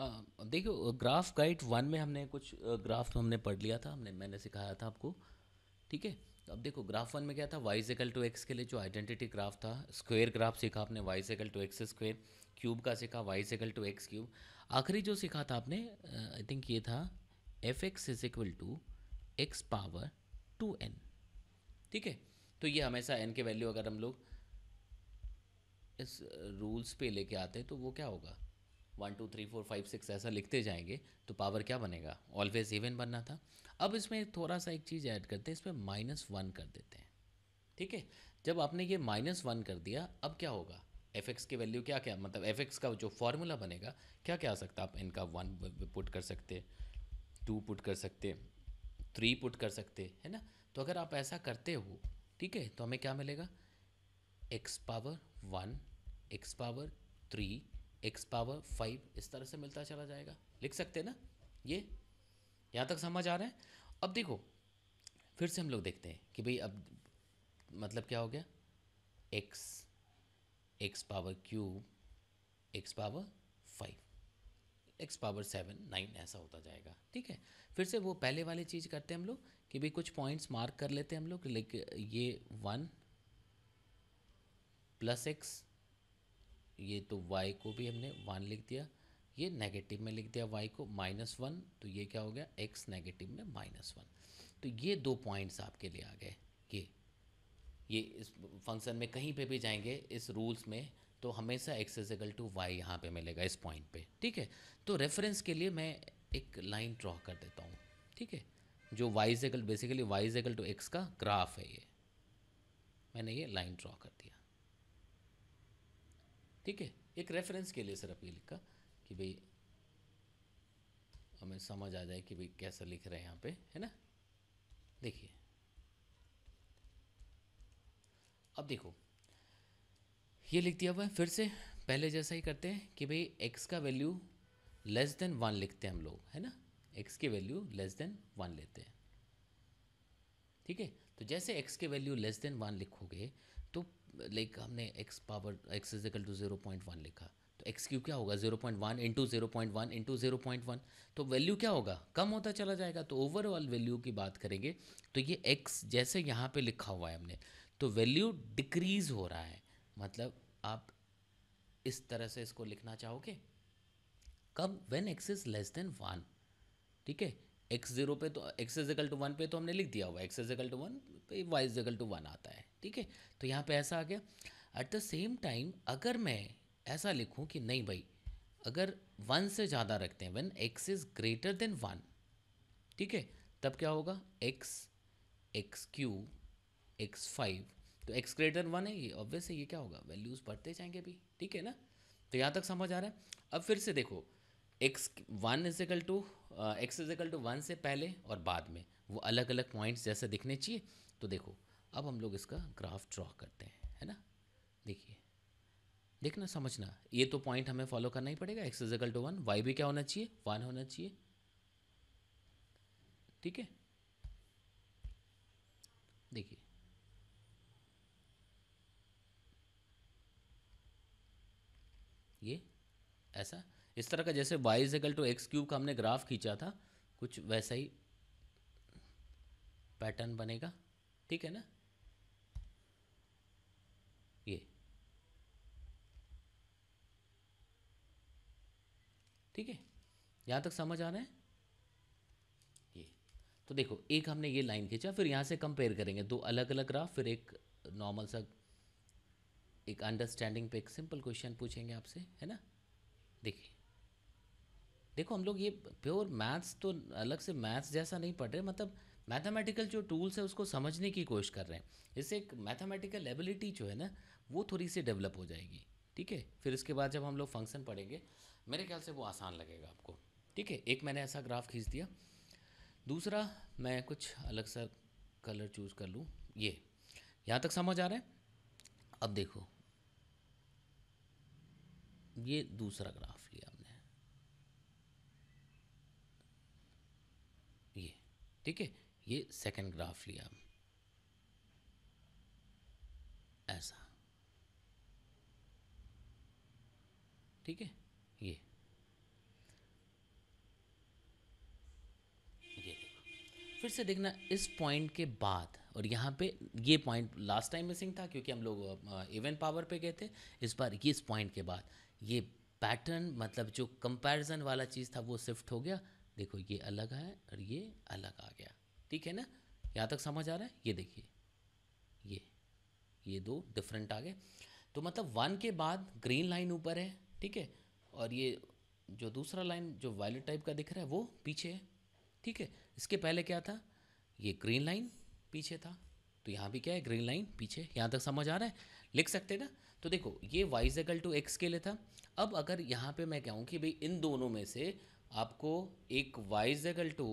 हाँ, देखो graph guide one में हमने कुछ ग्राफ तो हमने पढ़ लिया था हमने मैंने सिखाया था आपको ठीक है अब देखो ग्राफ वन में क्या था वाई सेकल टू एक्स के लिए जो आइडेंटिटी ग्राफ था स्क्वेयर ग्राफ सीखा आपने Y equal to X square cube का सीखा Y equal to X cube आखिरी जो सीखा था आपने आई थिंक ये था F X is equal to X power two N ठीक है तो ये हमेशा एन के वैल्यू अगर हम लोग इस रूल्स पे लेके आते हैं तो वो क्या होगा one two three four five six ऐसा लिखते जाएंगे तो पावर क्या बनेगा ऑलवेज इवन बनना था अब इसमें थोड़ा सा एक चीज़ ऐड करते हैं इसमें माइनस वन कर देते हैं ठीक है जब आपने ये माइनस वन कर दिया अब क्या होगा एफ एक्स की वैल्यू क्या क्या मतलब एफ एक्स का जो फॉर्मूला बनेगा क्या क्या आ सकता आप इनका वन पुट कर सकते टू पुट कर सकते थ्री पुट कर सकते है ना तो अगर आप ऐसा करते हो ठीक है तो हमें क्या मिलेगा X power one X power three X power five इस तरह से मिलता चला जाएगा लिख सकते हैं ना ये यहाँ तक समझ आ रहा है अब देखो फिर से हम लोग देखते हैं कि भाई अब मतलब क्या हो गया X X power cube X power five X power seven nine ऐसा होता जाएगा ठीक है फिर से वो पहले वाली चीज़ करते हैं हम लोग कि भाई कुछ पॉइंट्स मार्क कर लेते हैं हम लोग लाइक ये वन प्लस एक्स ये तो y को भी हमने वन लिख दिया ये नेगेटिव में लिख दिया y को माइनस वन तो ये क्या हो गया x नेगेटिव में माइनस वन तो ये दो पॉइंट्स आपके लिए आ गए ये ये इस फंक्शन में कहीं पे भी जाएंगे इस रूल्स में तो हमेशा X is equal to Y यहाँ पर मिलेगा इस पॉइंट पे ठीक है तो रेफरेंस के लिए मैं एक लाइन ड्रॉ कर देता हूँ ठीक है जो Y is basically Y is to X का ग्राफ है ये मैंने ये लाइन ड्रॉ कर ठीक है एक रेफरेंस के लिए सर आप ये लिखा कि भाई हमें समझ आ जाए कि भाई कैसा लिख रहे हैं यहाँ पे है ना देखिए अब देखो ये लिख दिया हुआ है फिर से पहले जैसा ही करते हैं कि भाई एक्स का वैल्यू लेस देन वन लिखते हैं हम लोग है ना एक्स के वैल्यू लेस देन वन लेते हैं ठीक है तो जैसे एक्स के वैल्यू लेस देन वन लिखोगे तो लाइक हमने X power X is equal to zero point one लिखा तो एक्स क्यू क्या होगा zero point one into zero point one into zero point one तो वैल्यू क्या होगा कम होता चला जाएगा तो ओवरऑल वैल्यू की बात करेंगे तो ये एक्स जैसे यहाँ पर लिखा हुआ है हमने तो वैल्यू डिक्रीज हो रहा है मतलब आप इस तरह से इसको लिखना चाहोगे कब when x is less than one ठीक है एक्स जीरो पे तो एक्स इजिकल टू वन पे तो हमने लिख दिया हुआ एक्स इजिकल टू वन पे वाई इजिकल टू वन आता है ठीक है तो यहाँ पे ऐसा आ गया एट द सेम टाइम अगर मैं ऐसा लिखूँ कि नहीं भाई अगर वन से ज़्यादा रखते हैं one X is greater than one ठीक है तब क्या होगा X X cube X five तो एक्स ग्रेटर वन है ये ऑब्वियस है ये क्या होगा वैल्यूज़ बढ़ते जाएंगे अभी ठीक है ना तो यहाँ तक समझ आ रहा है अब फिर से देखो X one is equal to X is to one से पहले और बाद में वो अलग अलग पॉइंट्स जैसे दिखने चाहिए तो देखो अब हम लोग इसका ग्राफ ड्रॉ करते हैं है ना देखिए देखना समझना ये तो पॉइंट हमें फॉलो करना ही पड़ेगा X is to one Y भी क्या होना चाहिए वन होना चाहिए ठीक है देखिए ये ऐसा इस तरह का जैसे वाई एकल टू एक्स क्यूब का हमने ग्राफ खींचा था कुछ वैसा ही पैटर्न बनेगा ठीक है ना ये ठीक है यहाँ तक समझ आ हैं ये तो देखो एक हमने ये लाइन खींचा फिर यहाँ से कंपेयर करेंगे दो अलग अलग ग्राफ फिर एक नॉर्मल सा एक अंडरस्टैंडिंग पे एक सिंपल क्वेश्चन पूछेंगे आपसे है ना देखिए देखो हम लोग ये प्योर मैथ्स तो अलग से मैथ्स जैसा नहीं पढ़ रहे मतलब मैथमेटिकल जो टूल्स है उसको समझने की कोशिश कर रहे हैं इससे एक मैथमेटिकल एबिलिटी जो है ना वो थोड़ी सी डेवलप हो जाएगी ठीक है फिर इसके बाद जब हम लोग फंक्शन पढ़ेंगे मेरे ख्याल से वो आसान लगेगा आपको ठीक है एक मैंने ऐसा ग्राफ खींच दिया दूसरा मैं कुछ अलग सा कलर चूज़ कर लूँ ये यहाँ तक समझ आ रहा है अब देखो ये दूसरा ग्राफ लिया ठीक है ये सेकंड ग्राफ लिया ऐसा ठीक है ये ये फिर से देखना इस पॉइंट के बाद और यहाँ पे ये पॉइंट लास्ट टाइम मिसिंग था क्योंकि हम लोग इवन पावर पे गए थे इस बार ये इस पॉइंट के बाद ये पैटर्न मतलब जो कंपैरिजन वाला चीज़ था वो शिफ्ट हो गया देखो ये अलग है और ये अलग आ गया ठीक है ना यहाँ तक समझ आ रहा है ये देखिए ये ये दो डिफरेंट आ गए तो मतलब वन के बाद ग्रीन लाइन ऊपर है ठीक है और ये जो दूसरा लाइन जो वायलेट टाइप का दिख रहा है वो पीछे है ठीक है इसके पहले क्या था ये ग्रीन लाइन पीछे था तो यहाँ भी क्या है ग्रीन लाइन पीछे यहाँ तक समझ आ रहा है लिख सकते ना तो देखो ये वाइज टू एक्स के लिए था अब अगर यहाँ पे मैं कहूँ कि भाई इन दोनों में से आपको एक वाई जगल टू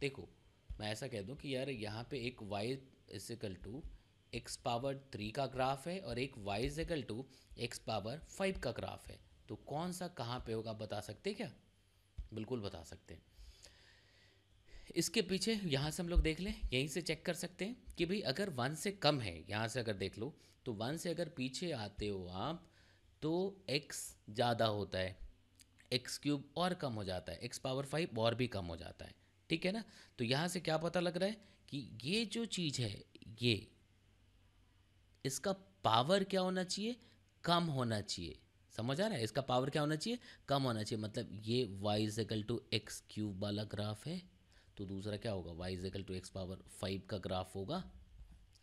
देखो मैं ऐसा कह दूं कि यार यहाँ पे एक Y is to X power three का ग्राफ है और एक Y equal to X power five का ग्राफ है तो कौन सा कहाँ पे होगा बता सकते क्या बिल्कुल बता सकते हैं इसके पीछे यहाँ से हम लोग देख लें यहीं से चेक कर सकते हैं कि भाई अगर वन से कम है यहाँ से अगर देख लो तो वन से अगर पीछे आते हो आप तो एक्स ज़्यादा होता है एक्स क्यूब और कम हो जाता है एक्स पावर फाइव और भी कम हो जाता है ठीक है ना तो यहाँ से क्या पता लग रहा है कि ये जो चीज़ है ये इसका पावर क्या होना चाहिए कम होना चाहिए समझ आ रहा है इसका पावर क्या होना चाहिए कम होना चाहिए मतलब ये Y equal to X cube वाला ग्राफ है तो दूसरा क्या होगा Y equal to X power five का ग्राफ होगा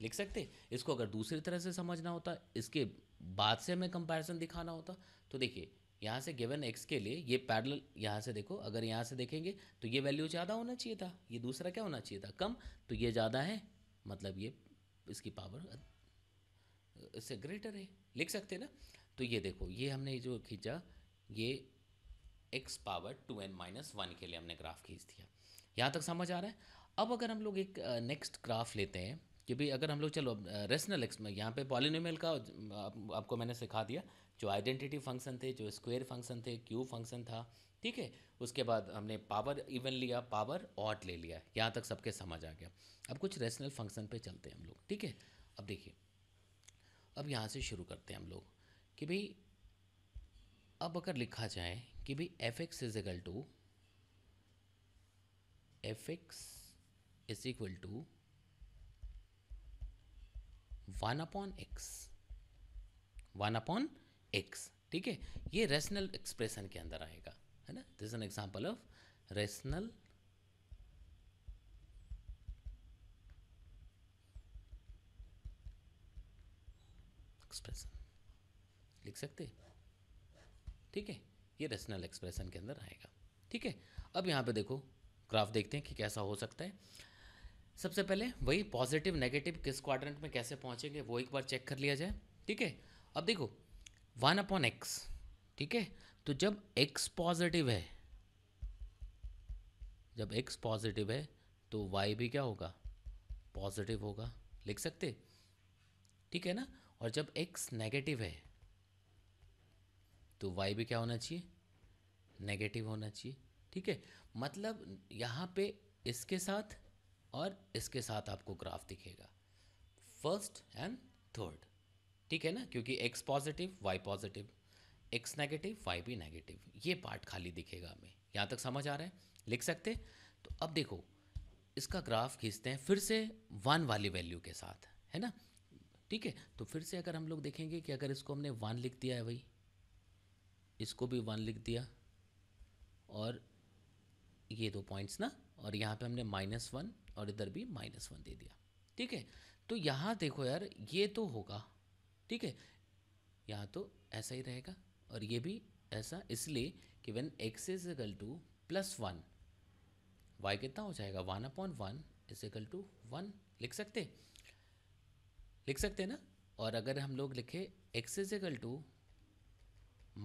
लिख सकते इसको अगर दूसरी तरह से समझना होता इसके बाद से हमें कंपैरिजन दिखाना होता तो देखिए यहाँ से गिवन एक्स के लिए ये पैरल यहाँ से देखो अगर यहाँ से देखेंगे तो ये वैल्यू ज़्यादा होना चाहिए था ये दूसरा क्या होना चाहिए था कम तो ये ज़्यादा है मतलब ये इसकी पावर इससे ग्रेटर है लिख सकते ना तो ये देखो ये हमने जो खींचा ये X power two N minus one के लिए हमने ग्राफ खींच दिया यहाँ तक समझ आ रहा है अब अगर हम लोग एक नेक्स्ट ग्राफ लेते हैं कि भाई अगर हम लोग चलो रेशनल एक्स में यहाँ पे पॉलिनोमियल का आप, आपको मैंने सिखा दिया जो आइडेंटिटी फंक्शन थे जो स्क्वेयर फंक्शन थे क्यू फंक्शन था ठीक है उसके बाद हमने पावर इवन लिया पावर ऑट ले लिया यहाँ तक सबके समझ आ गया अब कुछ रेशनल फंक्शन पे चलते हैं हम लोग ठीक है अब देखिए अब यहाँ से शुरू करते हैं हम लोग कि भाई अब अगर लिखा जाए कि भाई F X is equal to F X is equal to one upon X one upon X ठीक है ये रेशनल एक्सप्रेशन के अंदर आएगा है ना this an example of rational expression लिख सकते ठीक है ये रेशनल एक्सप्रेशन के अंदर आएगा ठीक है अब यहाँ पे देखो ग्राफ देखते हैं कि कैसा हो सकता है सबसे पहले वही पॉजिटिव नेगेटिव किस क्वाड्रेंट में कैसे पहुँचेंगे वो एक बार चेक कर लिया जाए ठीक है अब देखो वन अपॉन एक्स ठीक है तो जब एक्स पॉजिटिव है जब एक्स पॉजिटिव है तो वाई भी क्या होगा पॉजिटिव होगा लिख सकते ठीक है ना और जब एक्स नेगेटिव है तो वाई भी क्या होना चाहिए नेगेटिव होना चाहिए ठीक है मतलब यहाँ पे इसके साथ और इसके साथ आपको ग्राफ दिखेगा फर्स्ट एंड थर्ड ठीक है ना क्योंकि X positive Y positive X negative Y भी नेगेटिव ये पार्ट खाली दिखेगा हमें यहाँ तक समझ आ रहा है लिख सकते तो अब देखो इसका ग्राफ खींचते हैं फिर से वन वाली वैल्यू के साथ है ना ठीक है तो फिर से अगर हम लोग देखेंगे कि अगर इसको हमने वन लिख दिया है भाई इसको भी वन लिख दिया और ये दो पॉइंट्स ना और यहाँ पे हमने माइनस वन और इधर भी माइनस वन दे दिया ठीक है तो यहाँ देखो यार ये तो होगा ठीक है यहाँ तो ऐसा ही रहेगा और ये भी ऐसा इसलिए कि when x is equal to plus one Y कितना हो जाएगा one upon one is equal to one लिख सकते लिख सकते ना और अगर हम लोग लिखे X is equal to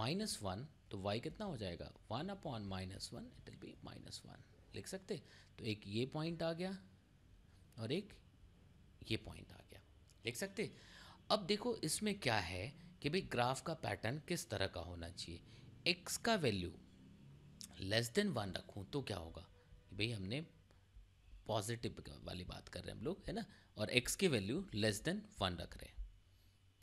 minus one तो वाई कितना हो जाएगा one upon minus one it will be minus one लिख सकते तो एक ये पॉइंट आ गया और एक ये पॉइंट आ गया लिख सकते अब देखो इसमें क्या है कि भाई ग्राफ का पैटर्न किस तरह का होना चाहिए एक्स का वैल्यू लेस देन वन रखूँ तो क्या होगा भाई हमने पॉजिटिव वाली बात कर रहे हैं हम लोग है ना और एक्स की वैल्यू लेस देन वन रख रहे हैं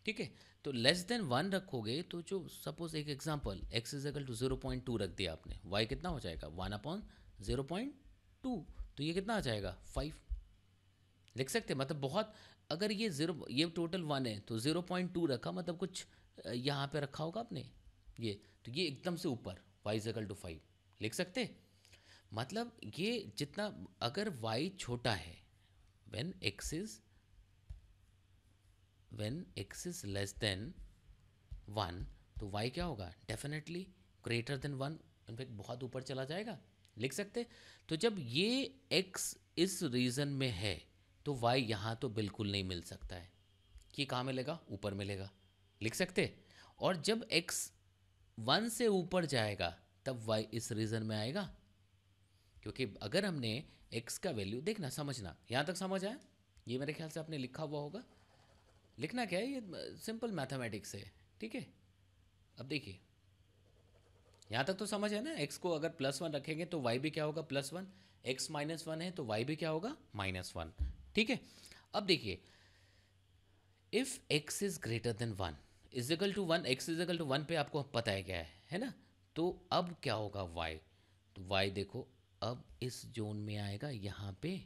ठीक है तो लेस देन वन रखोगे तो जो सपोज एक example X is equal to zero point two रख दिया आपने वाई कितना हो जाएगा one upon zero point two तो ये कितना आ जाएगा फाइव लिख सकते हैं मतलब बहुत अगर ये ज़ीरो ये टोटल वन है तो ज़ीरो पॉइंट टू रखा मतलब कुछ यहाँ पे रखा होगा आपने ये तो ये एकदम से ऊपर वाई जगल टू फाइव लिख सकते मतलब ये जितना अगर वाई छोटा है when x is when x is less than one तो वाई क्या होगा definitely greater than one in fact बहुत ऊपर चला जाएगा लिख सकते तो जब ये एक्स इस रीज़न में है तो वाई यहाँ तो बिल्कुल नहीं मिल सकता है कि कहाँ मिलेगा ऊपर मिलेगा लिख सकते और जब एक्स वन से ऊपर जाएगा तब वाई इस रीज़न में आएगा क्योंकि अगर हमने एक्स का वैल्यू देखना समझना यहाँ तक समझ आए ये मेरे ख्याल से आपने लिखा हुआ होगा लिखना क्या है ये सिंपल मैथमेटिक्स है ठीक है अब देखिए यहाँ तक तो समझ है ना एक्स को अगर प्लस वन रखेंगे तो वाई भी क्या होगा plus one x minus one है तो वाई भी क्या होगा माइनस वन ठीक है अब देखिए if x is greater than one is equal to one x is equal to one पे आपको पता है क्या है है ना तो अब क्या होगा वाई तो वाई देखो अब इस जोन में आएगा यहाँ पे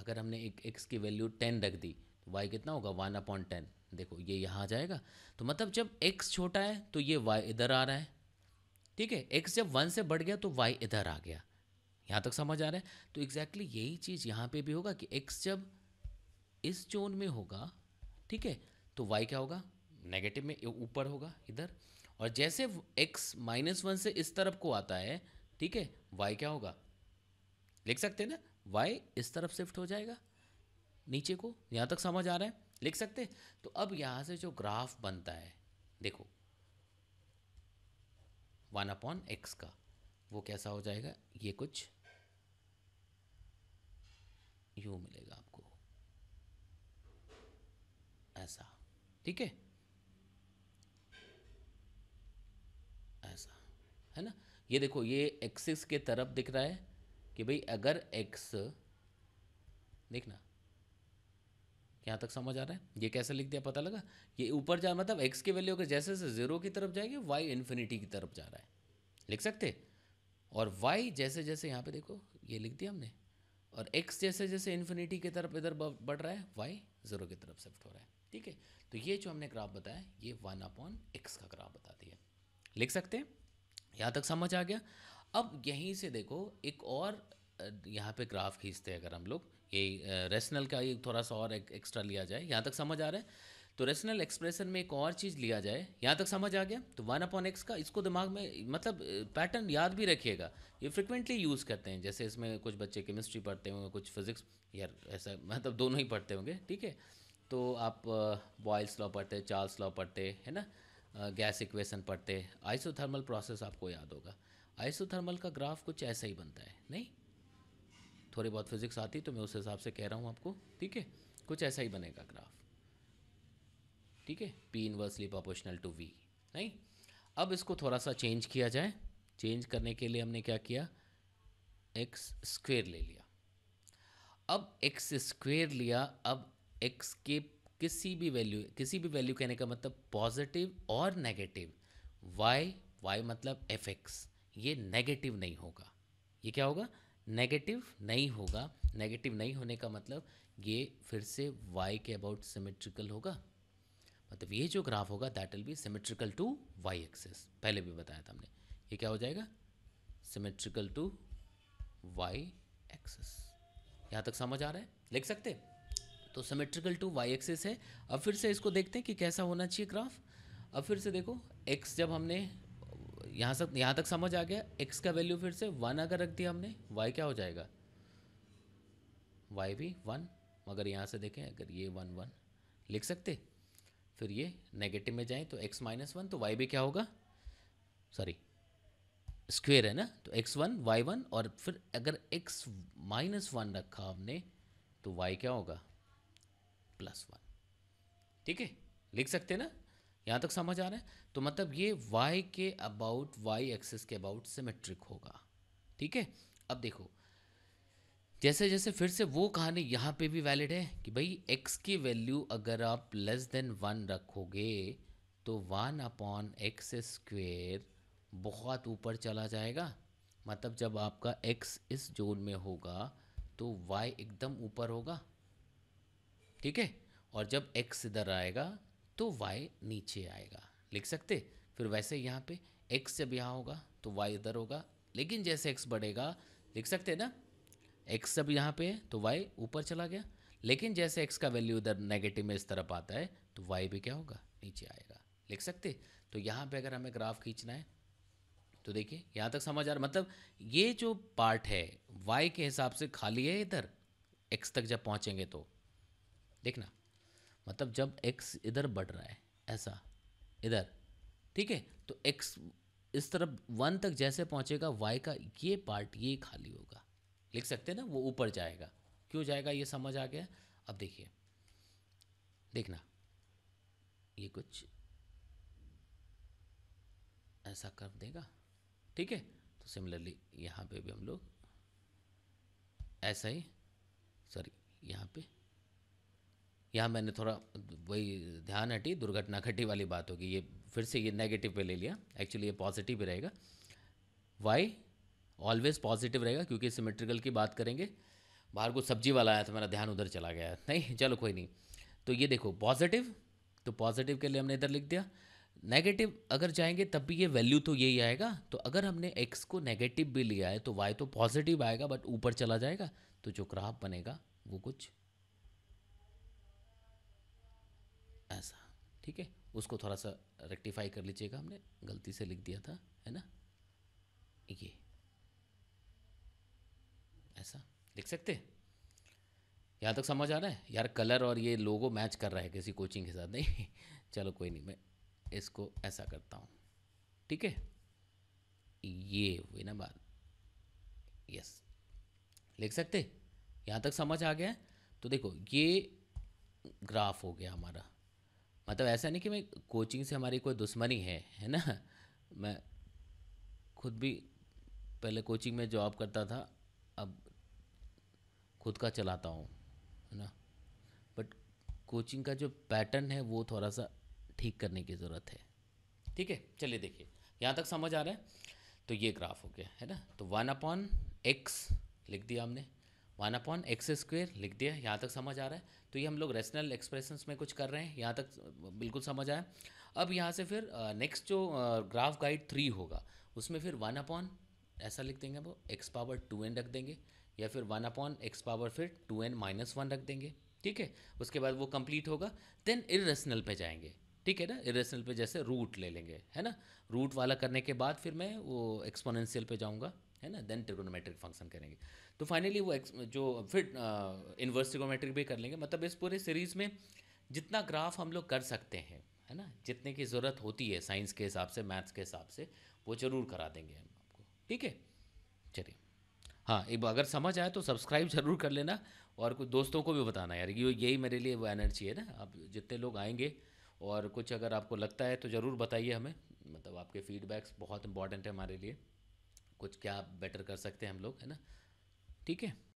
अगर हमने एक एक्स की वैल्यू टेन रख दी तो वाई कितना होगा वन अपॉन टेन देखो ये यहाँ आ जाएगा तो मतलब जब एक्स छोटा है तो ये वाई इधर आ रहा है ठीक है एक्स जब वन से बढ़ गया तो वाई इधर आ गया यहाँ तक समझ आ रहा है तो एग्जैक्टली exactly यही चीज़ यहाँ पे भी होगा कि एक्स जब इस जोन में होगा ठीक है तो वाई क्या होगा नेगेटिव में ऊपर होगा इधर और जैसे एक्स माइनस वन से इस तरफ को आता है ठीक है वाई क्या होगा लिख सकते हैं ना वाई इस तरफ शिफ्ट हो जाएगा नीचे को यहाँ तक समझ आ रहा है लिख सकते तो अब यहाँ से जो ग्राफ बनता है देखो वन अपॉन एक्स का वो कैसा हो जाएगा ये कुछ यू मिलेगा आपको ऐसा ठीक है ऐसा है ना ये देखो ये एक्सिस के तरफ दिख रहा है कि भाई अगर एक्स देखना यहाँ तक समझ आ रहा है ये कैसे लिख दिया पता लगा ये ऊपर जा मतलब एक्स की वैल्यू अगर जैसे जैसे जीरो की तरफ जाएगी वाई इन्फिनिटी की तरफ जा रहा है लिख सकते और वाई जैसे जैसे यहाँ पे देखो ये लिख दिया हमने और x जैसे जैसे इन्फिनिटी की तरफ इधर बढ़ रहा है y ज़ीरो की तरफ शिफ्ट हो रहा है ठीक है तो ये जो हमने ग्राफ बताया ये वन अपॉन एक्स का ग्राफ बता है लिख सकते हैं यहाँ तक समझ आ गया अब यहीं से देखो एक और यहाँ पे ग्राफ खींचते हैं अगर हम लोग ये रेशनल का ये थोड़ा सा और एक एक्स्ट्रा लिया जाए यहाँ तक समझ आ रहा है तो रेशनल एक्सप्रेशन में एक और चीज़ लिया जाए यहाँ तक समझ आ गया तो वन अपॉन एक्स का इसको दिमाग में मतलब पैटर्न याद भी रखिएगा ये फ्रिक्वेंटली यूज़ करते हैं जैसे इसमें कुछ बच्चे केमिस्ट्री पढ़ते होंगे कुछ फिजिक्स यार ऐसा मतलब दोनों ही पढ़ते होंगे ठीक है तो आप बॉयल्स लॉ पढ़ते चार्ल्स लॉ पढ़ते है ना गैस इक्वेशन पढ़ते आइसोथर्मल प्रोसेस आपको याद होगा आइसोथर्मल का ग्राफ कुछ ऐसा ही बनता है नहीं थोड़ी बहुत फिजिक्स आती तो मैं उस हिसाब से कह रहा हूँ आपको ठीक है कुछ ऐसा ही बनेगा ग्राफ ठीक है P inversely proportional to V नहीं अब इसको थोड़ा सा चेंज किया जाए चेंज करने के लिए हमने क्या किया एक्स स्क्वेयर ले लिया अब एक्स स्क्वेयर लिया अब एक्स के किसी भी वैल्यू किसी भी वैल्यू कहने का मतलब पॉजिटिव और नेगेटिव वाई वाई मतलब एफ एक्स ये नेगेटिव नहीं होगा ये क्या होगा नेगेटिव नहीं होगा नेगेटिव नहीं होने का मतलब ये फिर से वाई के अबाउट सिमेट्रिकल होगा मतलब ये जो ग्राफ होगा that will be symmetrical to y axis पहले भी बताया था हमने ये क्या हो जाएगा सिमेट्रिकल टू वाई एक्सेस यहाँ तक समझ आ रहा है लिख सकते तो सिमेट्रिकल टू वाई एक्सेस है अब फिर से इसको देखते हैं कि कैसा होना चाहिए ग्राफ अब फिर से देखो एक्स जब हमने यहाँ तक यहाँ तक समझ आ गया एक्स का वैल्यू फिर से वन अगर रख दिया हमने वाई क्या हो जाएगा वाई भी वन मगर यहाँ से देखें अगर ये वन वन लिख सकते फिर ये नेगेटिव में जाए तो एक्स माइनस वन तो वाई भी क्या होगा सॉरी स्क्वेयर है ना तो एक्स वन वाई वन और फिर अगर एक्स माइनस वन रखा हमने तो वाई क्या होगा प्लस वन ठीक है लिख सकते ना यहाँ तक समझ आ रहा है तो मतलब ये वाई के अबाउट वाई एक्सेस के अबाउट सिमेट्रिक होगा ठीक है अब देखो जैसे जैसे फिर से वो कहानी यहाँ पे भी वैलिड है कि भाई एक्स की वैल्यू अगर आप लेस देन वन रखोगे तो वन अपॉन एक्स स्क्वेयर बहुत ऊपर चला जाएगा मतलब जब आपका एक्स इस जोन में होगा तो वाई एकदम ऊपर होगा ठीक है और जब एक्स इधर आएगा तो वाई नीचे आएगा लिख सकते फिर वैसे यहाँ पे एक्स जब यहाँ होगा तो वाई इधर होगा लेकिन जैसे एक्स बढ़ेगा लिख सकते ना एक्स जब यहाँ पे है तो वाई ऊपर चला गया लेकिन जैसे एक्स का वैल्यू उधर नेगेटिव में इस तरफ आता है तो वाई भी क्या होगा नीचे आएगा लिख सकते तो यहाँ पे अगर हमें ग्राफ खींचना है तो देखिए यहाँ तक समझ आ रहा मतलब ये जो पार्ट है वाई के हिसाब से खाली है इधर एक्स तक जब पहुँचेंगे तो देखना मतलब जब एक्स इधर बढ़ रहा है ऐसा इधर ठीक है तो एक्स इस तरफ वन तक जैसे पहुँचेगा वाई का ये पार्ट ये खाली होगा लिख सकते हैं ना वो ऊपर जाएगा क्यों जाएगा ये समझ आ गया अब देखिए देखना ये कुछ ऐसा कर देगा ठीक है तो सिमिलरली यहाँ पे भी हम लोग ऐसा ही सॉरी यहाँ पे यहाँ मैंने थोड़ा वही ध्यान हटी दुर्घटना घटी वाली बात होगी ये फिर से ये नेगेटिव पे ले लिया एक्चुअली ये पॉजिटिव ही रहेगा वाई ऑलवेज पॉजिटिव रहेगा क्योंकि सिमेट्रिकल की बात करेंगे बाहर कुछ सब्जी वाला आया था मेरा ध्यान उधर चला गया नहीं चलो कोई नहीं तो ये देखो पॉजिटिव तो पॉजिटिव के लिए हमने इधर लिख दिया नेगेटिव अगर जाएंगे तब भी ये वैल्यू तो यही आएगा तो अगर हमने एक्स को नेगेटिव भी लिया है तो वाई तो पॉजिटिव आएगा बट ऊपर चला जाएगा तो जो ग्राफ बनेगा वो कुछ ऐसा ठीक है उसको थोड़ा सा रेक्टिफाई कर लीजिएगा हमने गलती से लिख दिया था है ना ये ऐसा लिख सकते यहाँ तक समझ आ रहा है यार कलर और ये लोगो मैच कर रहा है किसी कोचिंग के साथ नहीं चलो कोई नहीं मैं इसको ऐसा करता हूँ ठीक है ये हुई ना बात यस लिख सकते यहाँ तक समझ आ गया तो देखो ये ग्राफ हो गया हमारा मतलब ऐसा नहीं कि मैं कोचिंग से हमारी कोई दुश्मनी है है ना मैं खुद भी पहले कोचिंग में जॉब करता था अब खुद का चलाता हूँ है ना बट कोचिंग का जो पैटर्न है वो थोड़ा सा ठीक करने की ज़रूरत है ठीक है चलिए देखिए यहाँ तक समझ आ रहा है तो ये ग्राफ हो गया है ना तो वन अपॉन एक्स लिख दिया हमने वन अपॉन एक्स स्क्वेयर लिख दिया यहाँ तक समझ आ रहा है तो ये हम लोग रेशनल एक्सप्रेशंस में कुछ कर रहे हैं यहाँ तक बिल्कुल समझ आया अब यहाँ से फिर नेक्स्ट जो ग्राफ गाइड थ्री होगा उसमें फिर वन अपॉन ऐसा लिख देंगे वो एक्स पावर टू एन रख देंगे या फिर वन अपॉन एक्स पावर फिर टू एन माइनस वन रख देंगे ठीक है उसके बाद वो कंप्लीट होगा देन इरेशनल पे जाएंगे ठीक है ना इरेशनल पे जैसे रूट ले लेंगे है ना रूट वाला करने के बाद फिर मैं वो एक्सपोनेंशियल पे जाऊँगा है ना देन ट्रिगोनोमेट्रिक फंक्शन करेंगे तो फाइनली वो जो फिर इन्वर्स ट्रिगोमेट्रिक भी कर लेंगे मतलब इस पूरे सीरीज़ में जितना ग्राफ हम लोग कर सकते हैं है ना जितने की ज़रूरत होती है साइंस के हिसाब से मैथ्स के हिसाब से वो ज़रूर करा देंगे हम आपको ठीक है चलिए हाँ एक अगर समझ आए तो सब्सक्राइब जरूर कर लेना और कुछ दोस्तों को भी बताना यार यही मेरे लिए वो एनर्जी है ना आप जितने लोग आएंगे और कुछ अगर आपको लगता है तो ज़रूर बताइए हमें मतलब आपके फीडबैक्स बहुत इंपॉर्टेंट है हमारे लिए कुछ क्या बेटर कर सकते हैं हम लोग है ना ठीक है